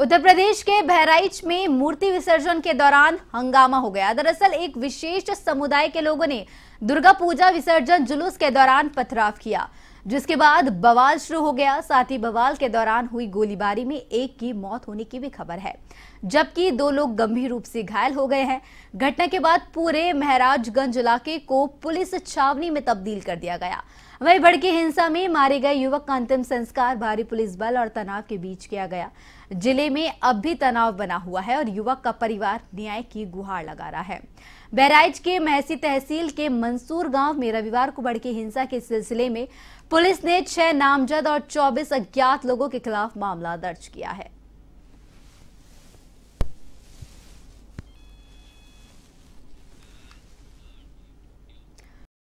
उत्तर प्रदेश के बहराइच में मूर्ति विसर्जन के दौरान हंगामा हो गया दरअसल एक विशेष समुदाय के लोगों ने दुर्गा पूजा विसर्जन जुलूस के दौरान पथराव किया जिसके बाद बवाल शुरू हो गया साथ ही बवाल के दौरान हुई गोलीबारी में एक की मौत होने की भी खबर है जबकि दो लोग गंभीर रूप से घायल हो गए हैं घटना के बाद पूरे महराजगंज इलाके को पुलिस छावनी में तब्दील कर दिया गया वहीं भड़की हिंसा में मारे गए युवक का अंतिम संस्कार भारी पुलिस बल और तनाव के बीच किया गया जिले में अब भी तनाव बना हुआ है और युवक का परिवार न्याय की गुहार लगा रहा है बहराइच के महसी तहसील के मंसूर गांव में रविवार को भड़की हिंसा के सिलसिले में पुलिस ने छह नामजद और 24 अज्ञात लोगों के खिलाफ मामला दर्ज किया है